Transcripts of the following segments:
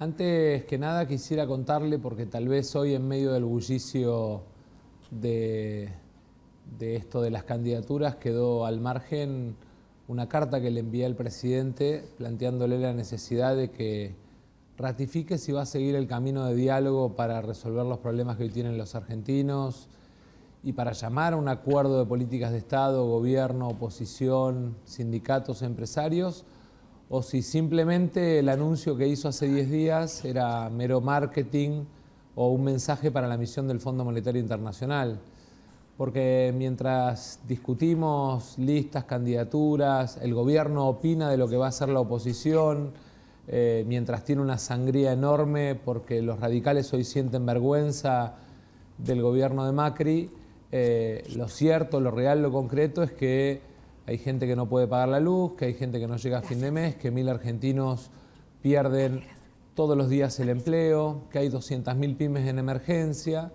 Antes que nada quisiera contarle, porque tal vez hoy en medio del bullicio de, esto de las candidaturas quedó al margen una carta que le envié al presidente planteándole la necesidad de que ratifique si va a seguir el camino de diálogo para resolver los problemas que hoy tienen los argentinos y para llamar a un acuerdo de políticas de Estado, gobierno, oposición, sindicatos, empresarios o si simplemente el anuncio que hizo hace 10 días era mero marketing o un mensaje para la misión del Fondo Monetario Internacional. Porque mientras discutimos listas, candidaturas, el gobierno opina de lo que va a hacer la oposición, eh, mientras tiene una sangría enorme porque los radicales hoy sienten vergüenza del gobierno de Macri, eh, lo cierto, lo real, lo concreto es que hay gente que no puede pagar la luz, que hay gente que no llega a fin de mes, que mil argentinos pierden todos los días el empleo, que hay mil pymes en emergencia.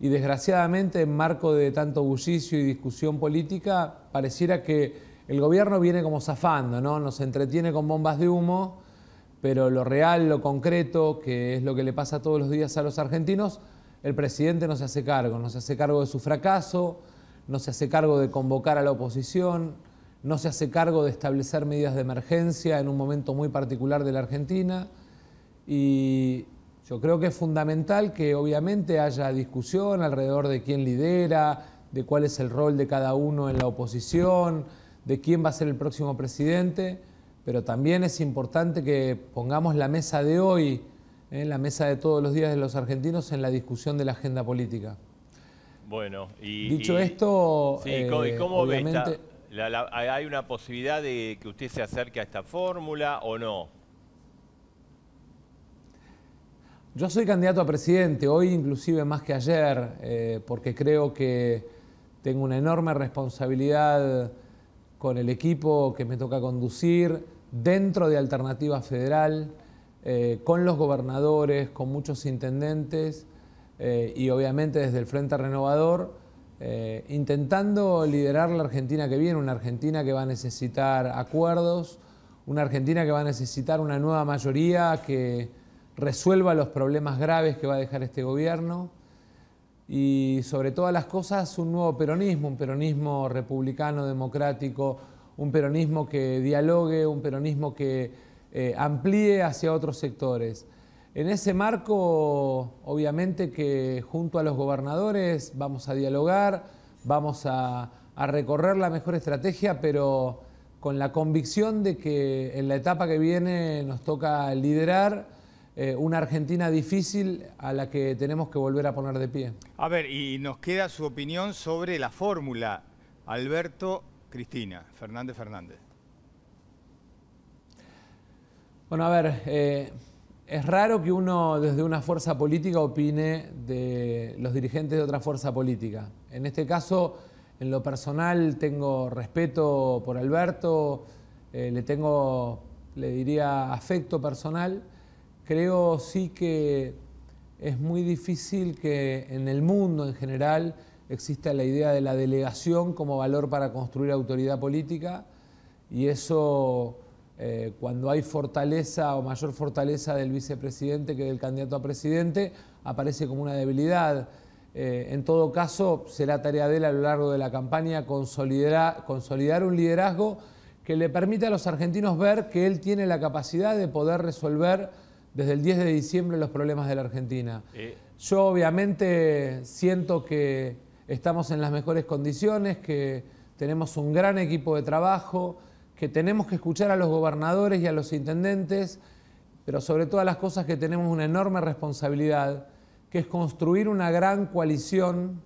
Y desgraciadamente, en marco de tanto bullicio y discusión política, pareciera que el gobierno viene como zafando, ¿no? Nos entretiene con bombas de humo, pero lo real, lo concreto, que es lo que le pasa todos los días a los argentinos, el presidente no se hace cargo, no se hace cargo de su fracaso, no se hace cargo de convocar a la oposición, no se hace cargo de establecer medidas de emergencia en un momento muy particular de la Argentina. Y yo creo que es fundamental que obviamente haya discusión alrededor de quién lidera, de cuál es el rol de cada uno en la oposición, de quién va a ser el próximo presidente, pero también es importante que pongamos la mesa de hoy, ¿eh? la mesa de todos los días de los argentinos, en la discusión de la agenda política. Bueno, y... Dicho esto, eh, cómo Ve ¿Hay una posibilidad de que usted se acerque a esta fórmula o no? Yo soy candidato a presidente, hoy inclusive más que ayer, eh, porque creo que tengo una enorme responsabilidad con el equipo que me toca conducir dentro de Alternativa Federal, eh, con los gobernadores, con muchos intendentes eh, y obviamente desde el Frente Renovador, eh, intentando liderar la Argentina que viene, una Argentina que va a necesitar acuerdos, una Argentina que va a necesitar una nueva mayoría que resuelva los problemas graves que va a dejar este gobierno y sobre todas las cosas un nuevo peronismo, un peronismo republicano, democrático, un peronismo que dialogue, un peronismo que eh, amplíe hacia otros sectores. En ese marco, obviamente que junto a los gobernadores vamos a dialogar, vamos a, recorrer la mejor estrategia, pero con la convicción de que en la etapa que viene nos toca liderar eh, una Argentina difícil a la que tenemos que volver a poner de pie. A ver, y nos queda su opinión sobre la fórmula Alberto Cristina, Fernández Fernández. Bueno, a ver, eh, es raro que uno desde una fuerza política opine de los dirigentes de otra fuerza política. En este caso, en lo personal, tengo respeto por Alberto, eh, le tengo, le diría, afecto personal. Creo sí que es muy difícil que en el mundo en general exista la idea de la delegación como valor para construir autoridad política y eso eh, cuando hay fortaleza o mayor fortaleza del vicepresidente que del candidato a presidente, aparece como una debilidad. Eh, en todo caso, será tarea de él a lo largo de la campaña consolidar, un liderazgo que le permita a los argentinos ver que él tiene la capacidad de poder resolver desde el 10 de diciembre los problemas de la Argentina. Eh. Yo obviamente siento que estamos en las mejores condiciones, que tenemos un gran equipo de trabajo, que tenemos que escuchar a los gobernadores y a los intendentes, pero sobre todas las cosas que tenemos una enorme responsabilidad, que es construir una gran coalición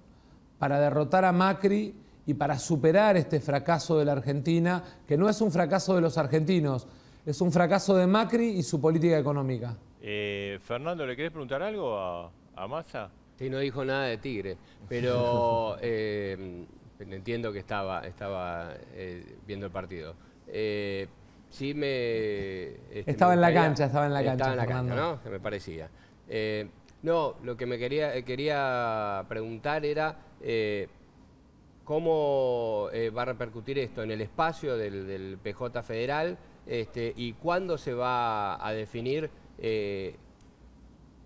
para derrotar a Macri y para superar este fracaso de la Argentina, que no es un fracaso de los argentinos, es un fracaso de Macri y su política económica. Eh, Fernando, ¿le querés preguntar algo a, a Massa? Sí, no dijo nada de Tigre, pero eh, entiendo que estaba, estaba eh, viendo el partido. Eh, sí me... Este, estaba, en la cancha, estaba en la cancha, estaba en la cancha. Me parecía. Eh, no, lo que me quería, eh, preguntar era cómo va a repercutir esto en el espacio del, PJ Federal este, y cuándo se va a definir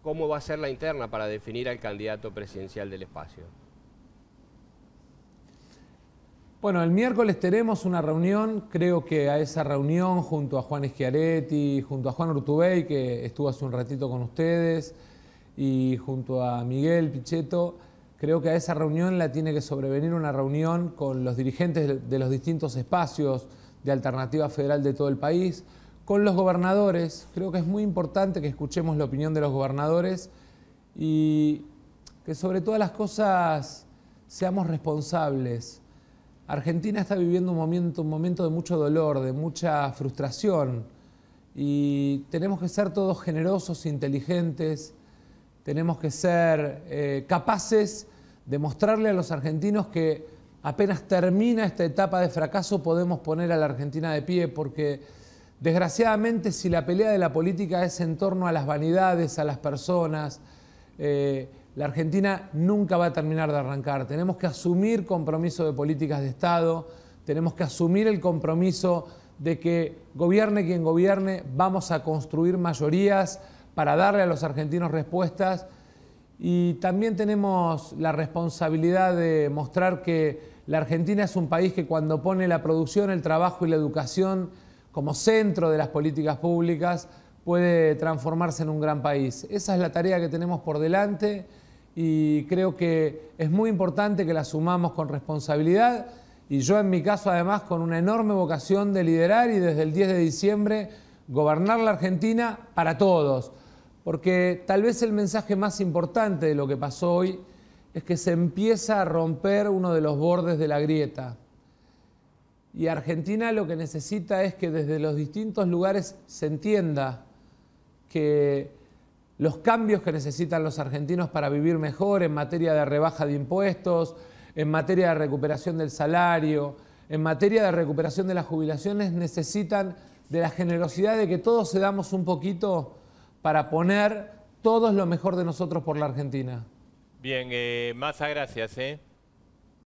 cómo va a ser la interna para definir al candidato presidencial del espacio. Bueno, el miércoles tenemos una reunión, creo que a esa reunión junto a Juan Esquiaretti, junto a Juan Urtubey, que estuvo hace un ratito con ustedes, y junto a Miguel Pichetto, creo que a esa reunión la tiene que sobrevenir una reunión con los dirigentes de los distintos espacios de Alternativa Federal de todo el país, con los gobernadores, creo que es muy importante que escuchemos la opinión de los gobernadores y que sobre todas las cosas seamos responsables Argentina está viviendo un momento, un momento de mucho dolor, de mucha frustración y tenemos que ser todos generosos, inteligentes, tenemos que ser eh, capaces de mostrarle a los argentinos que apenas termina esta etapa de fracaso podemos poner a la Argentina de pie porque desgraciadamente si la pelea de la política es en torno a las vanidades, a las personas, eh, la Argentina nunca va a terminar de arrancar. Tenemos que asumir compromiso de políticas de Estado, tenemos que asumir el compromiso de que gobierne quien gobierne, vamos a construir mayorías para darle a los argentinos respuestas y también tenemos la responsabilidad de mostrar que la Argentina es un país que cuando pone la producción, el trabajo y la educación como centro de las políticas públicas, puede transformarse en un gran país. Esa es la tarea que tenemos por delante y creo que es muy importante que la sumamos con responsabilidad y yo en mi caso además con una enorme vocación de liderar y desde el 10 de diciembre gobernar la Argentina para todos, porque tal vez el mensaje más importante de lo que pasó hoy es que se empieza a romper uno de los bordes de la grieta. Y Argentina lo que necesita es que desde los distintos lugares se entienda que los cambios que necesitan los argentinos para vivir mejor en materia de rebaja de impuestos, en materia de recuperación del salario, en materia de recuperación de las jubilaciones, necesitan de la generosidad de que todos cedamos un poquito para poner todos lo mejor de nosotros por la Argentina. Bien, eh, gracias. ¿eh?